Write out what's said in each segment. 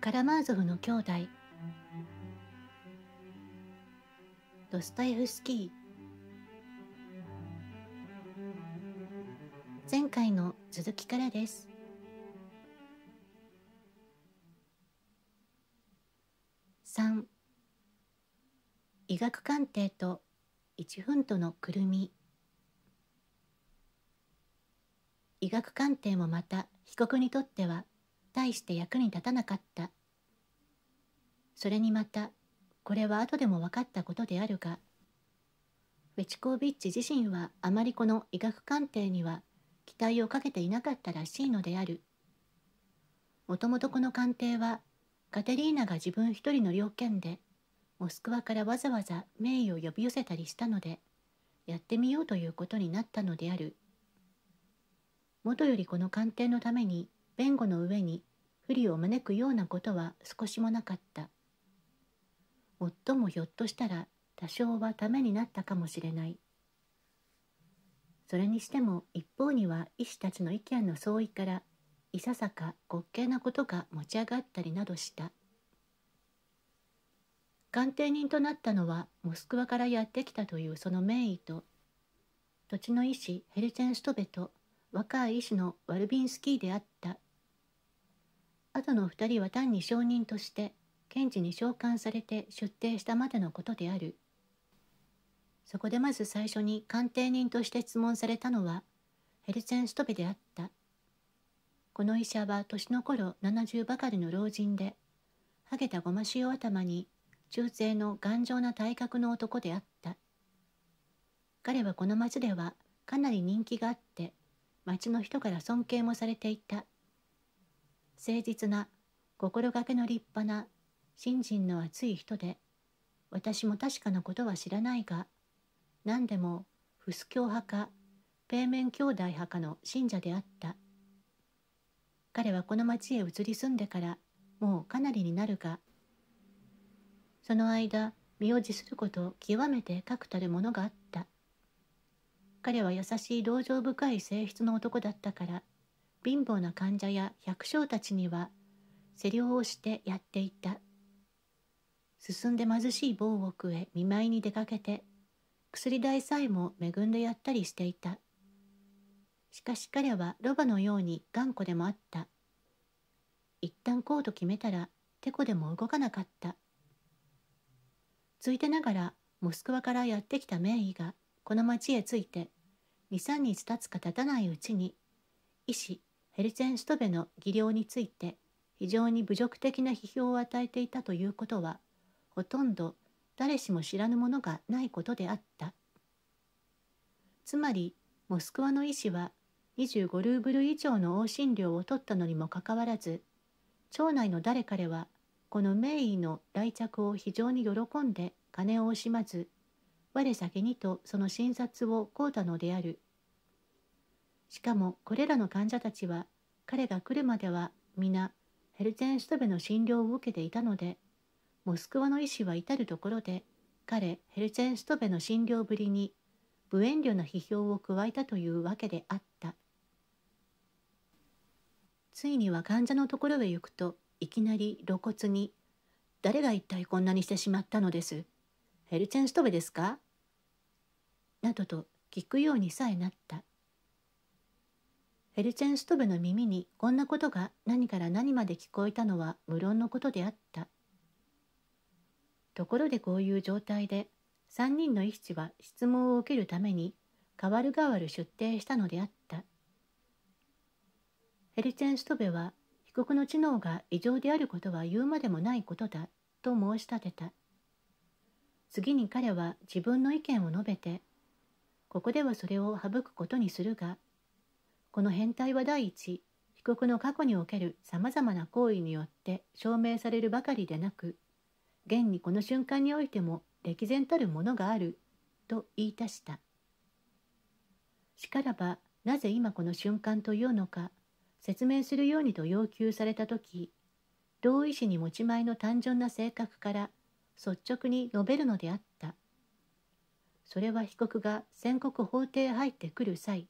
カラマーゾフの兄弟ドスタエフスキー前回の続きからです3医学鑑定と1分とのくるみ医学鑑定もまた被告にとっては大して役に立たなかったそれにまたこれは後でも分かったことであるがウェチコービッチ自身はあまりこの医学鑑定には期待をかけていなかったらしいのであるもともとこの鑑定はカテリーナが自分一人の了見でモスクワからわざわざ名医を呼び寄せたりしたのでやってみようということになったのであるもとよりこの鑑定のために弁護の上に不利を招くようなことは少しもなかった夫もひょっとしたら多少はためになったかもしれないそれにしても一方には医師たちの意見の相違からいささか滑稽なことが持ち上がったりなどした鑑定人となったのはモスクワからやってきたというその名医と土地の医師ヘルチェンストベと若い医師のワルビンスキーであった後の2人は単に証人として検事に召喚されて出廷したまでのことであるそこでまず最初に鑑定人として質問されたのはヘルツェンストベであったこの医者は年の頃70ばかりの老人ではげたごま塩頭に中世の頑丈な体格の男であった彼はこの町ではかなり人気があって町の人から尊敬もされていた誠実な心がけの立派な信心の熱い人で私も確かなことは知らないが何でも不ス教派か平面兄弟派かの信者であった彼はこの町へ移り住んでからもうかなりになるがその間身を持すること極めて確たるものがあった彼は優しい同情深い性質の男だったから貧乏な患者や百姓たちには施療をしてやっていた進んで貧しい某屋へ見舞いに出かけて薬代さえも恵んでやったりしていたしかし彼はロバのように頑固でもあった一旦こうと決めたらてこでも動かなかったついてながらモスクワからやってきた名医がこの町へ着いて23日経つか経たないうちに医師ヘルツェンストベの技量について非常に侮辱的な批評を与えていたということはほとんど誰しも知らぬものがないことであったつまりモスクワの医師は25ルーブル以上の往診料を取ったのにもかかわらず町内の誰彼はこの名医の来着を非常に喜んで金を惜しまず我先にとその診察を請うたのである。しかもこれらの患者たちは彼が来るまでは皆ヘルツェンシュトベの診療を受けていたのでモスクワの医師は至る所で彼ヘルツェンシュトベの診療ぶりに無遠慮な批評を加えたというわけであったついには患者のところへ行くといきなり露骨に「誰が一体こんなにしてしまったのです」ヘルチェンストベですかなどと聞くようにさえなった。ヘルチェンストベの耳にこんなことが何から何まで聞こえたのは無論のことであった。ところでこういう状態で3人の医師は質問を受けるために代わる代わる出廷したのであった。ヘルチェンストベは被告の知能が異常であることは言うまでもないことだと申し立てた。次に彼は自分の意見を述べて、ここではそれを省くことにするが、この変態は第一、被告の過去におけるさまざまな行為によって証明されるばかりでなく、現にこの瞬間においても歴然たるものがある、と言い足した。しからば、なぜ今この瞬間というのか、説明するようにと要求された時、同意志に持ち前の単純な性格から率直に述べるのであった。それは被告が宣告法廷へ入ってくる際、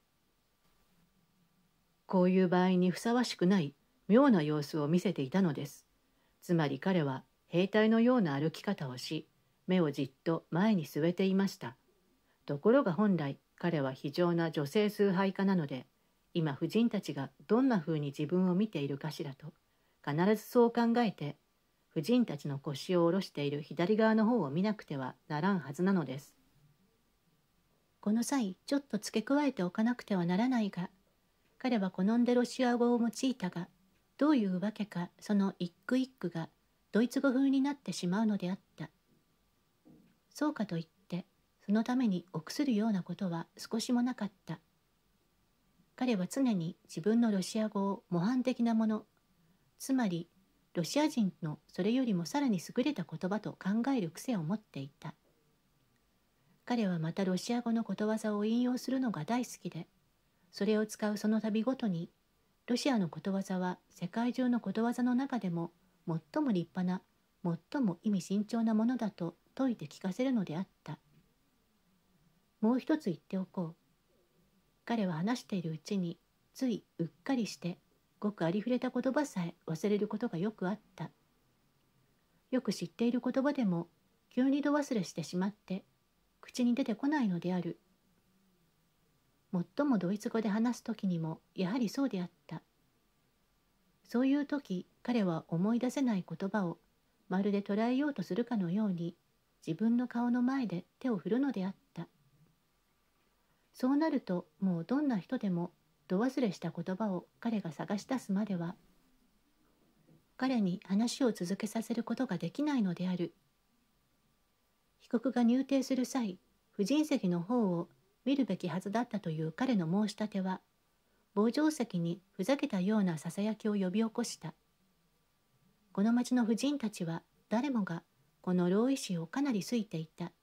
こういう場合にふさわしくない妙な様子を見せていたのです。つまり彼は兵隊のような歩き方をし、目をじっと前に据えていました。ところが本来彼は非常な女性崇拝家なので、今婦人たちがどんな風に自分を見ているかしらと必ずそう考えて婦人たちの腰を下ろしている左側の方を見なくてはならんはずなのです。この際ちょっと付け加えておかなくてはならないが彼は好んでロシア語を用いたがどういうわけかその一句一句がドイツ語風になってしまうのであったそうかといってそのために臆するようなことは少しもなかった彼は常に自分のロシア語を模範的なものつまりロシア人のそれよりもさらに優れた言葉と考える癖を持っていた彼はまたロシア語のことわざを引用するのが大好きでそれを使うその度ごとにロシアのことわざは世界中のことわざの中でも最も立派な最も意味深長なものだと説いて聞かせるのであったもう一つ言っておこう彼は話しているうちについうっかりしてごくありふれた言葉さえ忘れることがよくあったよく知っている言葉でも急に度忘れしてしまって口に出てこないのである最もドイツ語で話す時にもやはりそうであったそういう時彼は思い出せない言葉をまるで捉えようとするかのように自分の顔の前で手を振るのであったそうなるともうどんな人でもど忘れした言葉を彼が探し出すまでは彼に話を続けさせることができないのである被告が入廷する際婦人席の方を見るべきはずだったという彼の申し立ては傍聴席にふざけたようなささやきを呼び起こしたこの町の婦人たちは誰もがこの老医師をかなり好いていた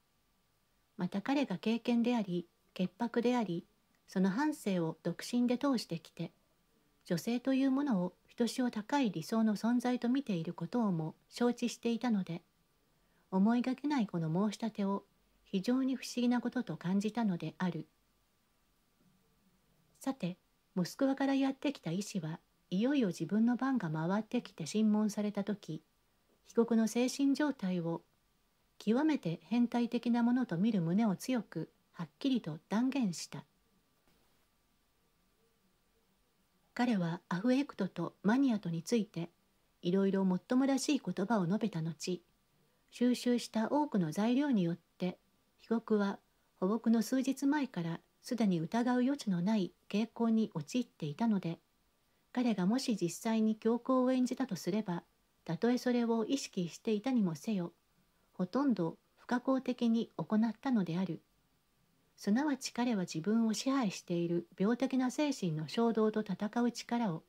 また彼が経験であり潔白でありその半生を独身で通してきて女性というものをひとしお高い理想の存在と見ていることをも承知していたので思いがけないこの申し立てを非常に不思議なことと感じたのであるさてモスクワからやってきた医師はいよいよ自分の番が回ってきて審問された時被告の精神状態を極めて変態的なものと見る胸を強くはっきりと断言した。彼はアフエクトとマニアとについていろいろもっともらしい言葉を述べた後収集した多くの材料によって被告は保獄の数日前からすでに疑う余地のない傾向に陥っていたので彼がもし実際に教皇を演じたとすればたとえそれを意識していたにもせよほとんど不可抗的に行ったのであるすなわち彼は自分を支配している病的な精神の衝動と戦う力を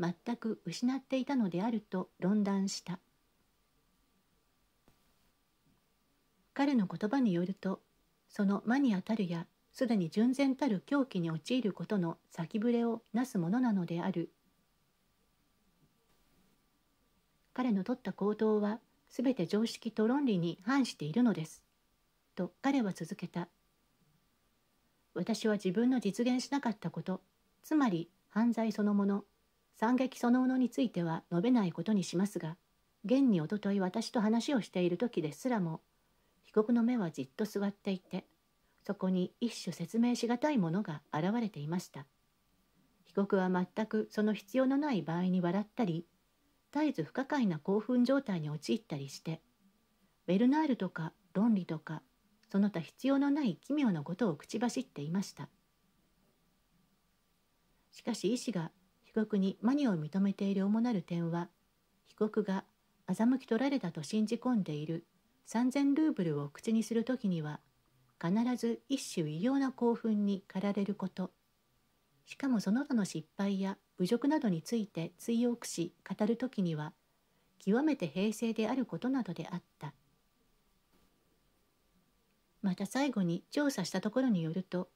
全く失っていたのであると論断した彼の言葉によるとその魔にあたるやすでに純然たる狂気に陥ることの先触れをなすものなのである彼の取った行動は全て常識と論理に反しているのですと彼は続けた「私は自分の実現しなかったことつまり犯罪そのもの惨劇そのものについては述べないことにしますが現におととい私と話をしている時ですらも被告の目はじっと座っていてそこに一種説明しがたいものが現れていました被告は全くその必要のない場合に笑ったり絶えず不可解な興奮状態に陥ったりしてベルナールとか論理とかその他必要のない奇妙なことを口走っていましたしかし医師が被告にマニアを認めている主なる点は被告が欺き取られたと信じ込んでいる3,000ルーブルを口にする時には必ず一種異様な興奮に駆られることしかもその他の失敗や侮辱などについて追憶し語る時には極めて平静であることなどであったまた最後に調査したところによると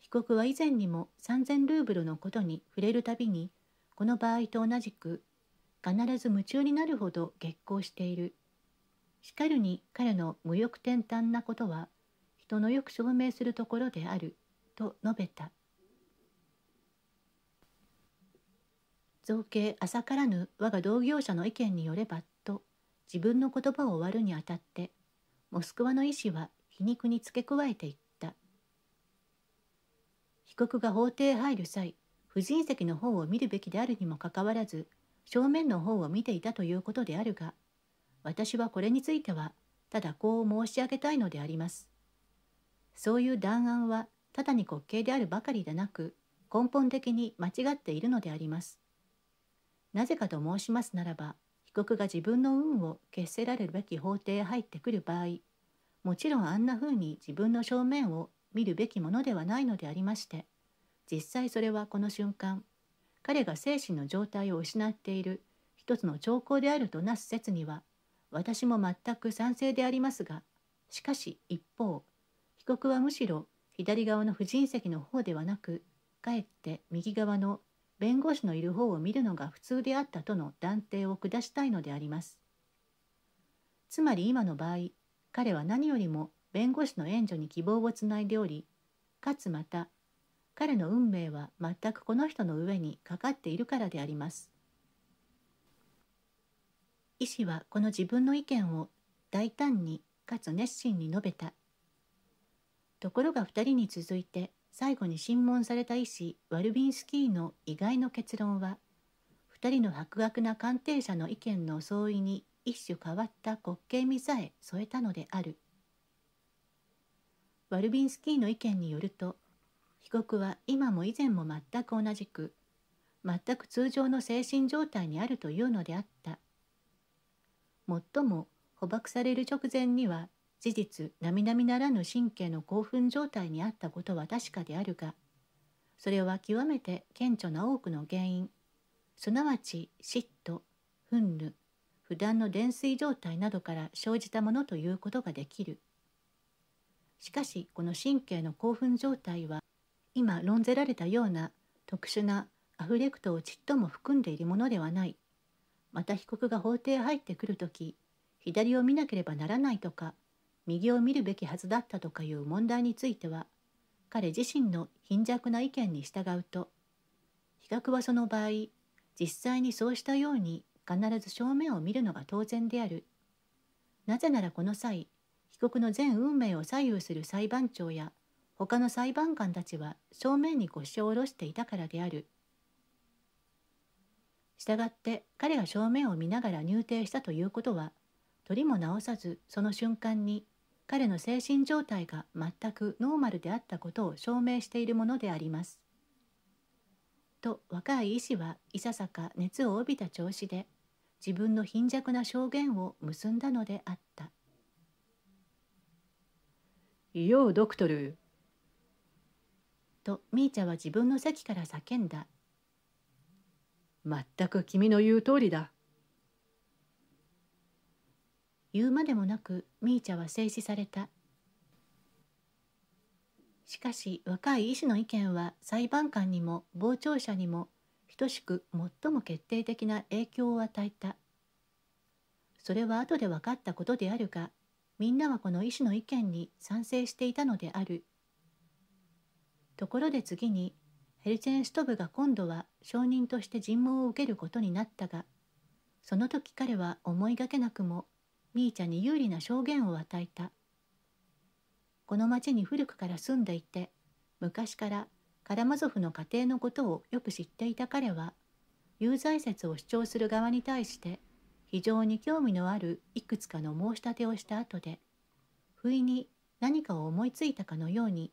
被告は以前にも3000ルーブルのことに触れるたびにこの場合と同じく必ず夢中になるほど激高しているしかるに彼の無欲転端なことは人のよく証明するところであると述べた造形浅からぬ我が同業者の意見によればと自分の言葉を終わるにあたってモスクワの医師は皮肉に付け加えていった被告が法廷へ入る際婦人席の方を見るべきであるにもかかわらず正面の方を見ていたということであるが私はこれについてはただこう申し上げたいのでありますそういう弾案はただに滑稽であるばかりでなく根本的に間違っているのでありますなぜかと申しますならば被告が自分の運を決せられるべき法廷へ入ってくる場合もちろんあんな風に自分の正面を見るべきものではないのでありまして実際それはこの瞬間彼が精神の状態を失っている一つの兆候であるとなす説には私も全く賛成でありますがしかし一方被告はむしろ左側の婦人席の方ではなくかえって右側の弁護士のいる方を見るのが普通であったとの断定を下したいのであります。つまり今の場合彼は何よりも弁護士の援助に希望をつないでおりかつまた彼の運命は全くこの人の上にかかっているからであります医師はこの自分の意見を大胆にかつ熱心に述べたところが2人に続いて最後に審問された医師ワルビンスキーの意外の結論は2人の博学な鑑定者の意見の相違に一種変わった滑稽味さえ添えたのであるワルビンスキーの意見によると被告は今も以前も全く同じく全く通常の精神状態にあるというのであったもっとも捕獲される直前には事実並々ならぬ神経の興奮状態にあったことは確かであるがそれは極めて顕著な多くの原因すなわち嫉妬憤怒普段の伝水状態などから生じたものということができる。しかしこの神経の興奮状態は今論ぜられたような特殊なアフレクトをちっとも含んでいるものではない。また被告が法廷入ってくる時左を見なければならないとか右を見るべきはずだったとかいう問題については彼自身の貧弱な意見に従うと比較はその場合実際にそうしたように必ず正面を見るのが当然である。なぜならこの際、被告の全運命を左右する裁判長や他の裁判官たちは正面に腰を下ろしていたからである。従って彼が正面を見ながら入廷したということは、取りも直さずその瞬間に彼の精神状態が全くノーマルであったことを証明しているものであります。と若い医師はいささか熱を帯びた調子で自分の貧弱な証言を結んだのであった「いよう、ドクトル」とミーチャは自分の席から叫んだ「まったく君の言う通りだ」言うまでもなくミーチャは静止されたしかし若い医師の意見は裁判官にも傍聴者にも等しく最も決定的な影響を与えたそれは後で分かったことであるがみんなはこの医師の意見に賛成していたのであるところで次にヘルツェンストブが今度は証人として尋問を受けることになったがその時彼は思いがけなくもミーちゃんに有利な証言を与えたこの町に古くから住んでいて昔からカラマゾフの家庭のことをよく知っていた彼は有罪説を主張する側に対して非常に興味のあるいくつかの申し立てをした後で不意に何かを思いついたかのように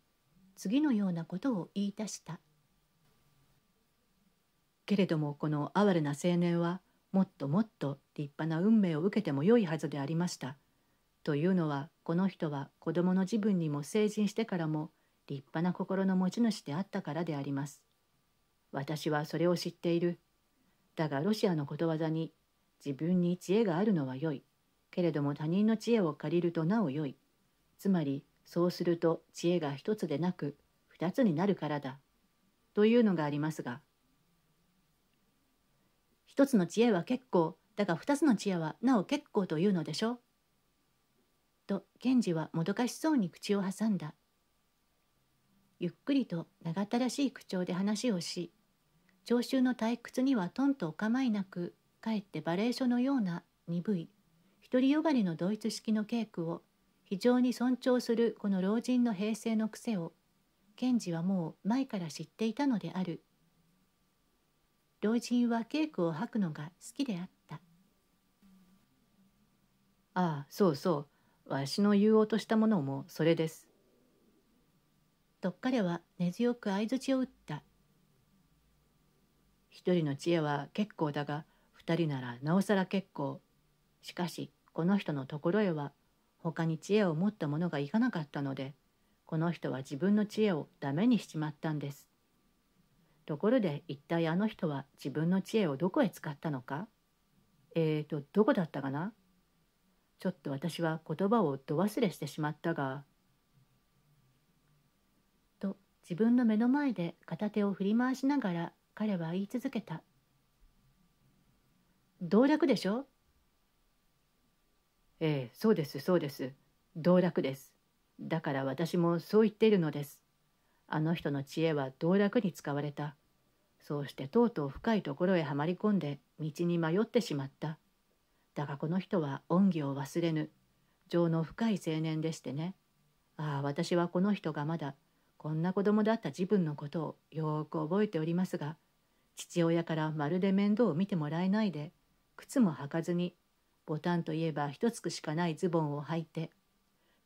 次のようなことを言い出したけれどもこの哀れな青年はもっともっと立派な運命を受けてもよいはずでありました。というのはこの人は子供の自分にも成人してからも立派な心の持ち主であったからであります。私はそれを知っている。だがロシアのことわざに自分に知恵があるのはよい。けれども他人の知恵を借りるとなおよい。つまりそうすると知恵が一つでなく二つになるからだ。というのがありますが。一つの知恵は結構、だが二つの知恵はなお結構というのでしょう。と、賢治はもどかしそうに口を挟んだ。ゆっくりと長ったらしい口調で話をし聴衆の退屈にはとんとお構いなくかえってバレエ書のような鈍い独りよがりのドイツ式の稽古を非常に尊重するこの老人の平成の癖を賢治はもう前から知っていたのである老人は稽古を吐くのが好きであったああそうそうわしの言おうとしたものもそれですと彼は根強く相槌を打った。一人の知恵は結構だが、二人ならなおさら結構。しかし、この人のところへは、他に知恵を持った者がいかなかったので、この人は自分の知恵をダメにしちまったんです。ところで一体あの人は自分の知恵をどこへ使ったのかえーと、どこだったかなちょっと私は言葉をど忘れしてしまったが、自分の目の前で片手を振り回しながら彼は言い続けた。道楽でしょええ、そうです、そうです。道楽です。だから私もそう言っているのです。あの人の知恵は道楽に使われた。そうしてとうとう深いところへはまり込んで道に迷ってしまった。だがこの人は恩義を忘れぬ。情の深い青年でしてね。ああ、私はこの人がまだこんな子供だった自分のことをよーく覚えておりますが父親からまるで面倒を見てもらえないで靴も履かずにボタンといえば一つくしかないズボンを履いて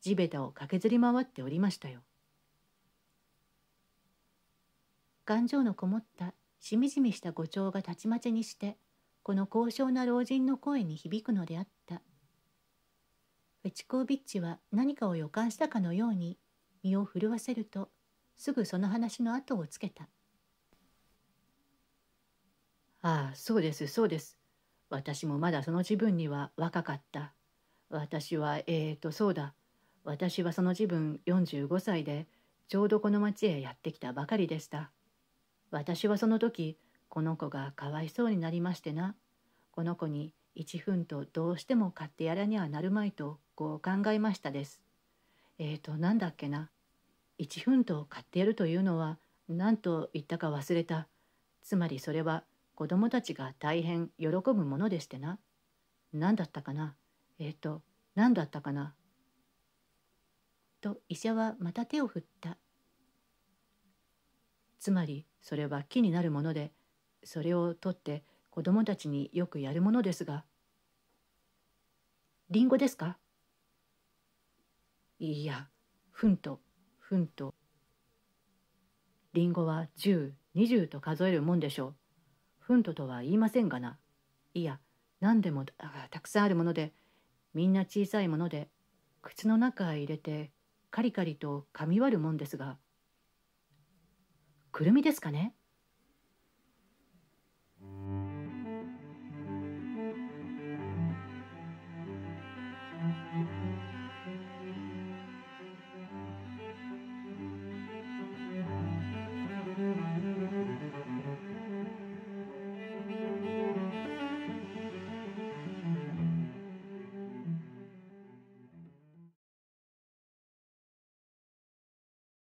地べたを駆けずり回っておりましたよ。頑丈のこもったしみじみした誤調がたちまちにしてこの高尚な老人の声に響くのであったフェチコービッチは何かを予感したかのように身を震わせるとすぐその話の後をつけた。ああ、そうです、そうです。私もまだその自分には若かった。私は、えーと、そうだ。私はその自分45歳で、ちょうどこの町へやってきたばかりでした。私はその時、この子がかわいそうになりましてな。この子に1分とどうしても買ってやらにはなるまいと、こう考えましたです。えーと、なんだっけな。1フントを買ってやるというのは何と言ったか忘れたつまりそれは子供たちが大変喜ぶものでしてな何だったかなえっ、ー、と何だったかなと医者はまた手を振ったつまりそれは木になるものでそれを取って子供たちによくやるものですがリンゴですかいやふんト分とりんごは10、20と数えるもんでしょう。分ととは言いませんがな。いや、何でもたくさんあるもので、みんな小さいもので、口の中へ入れて、カリカリと噛み割るもんですが。くるみですかね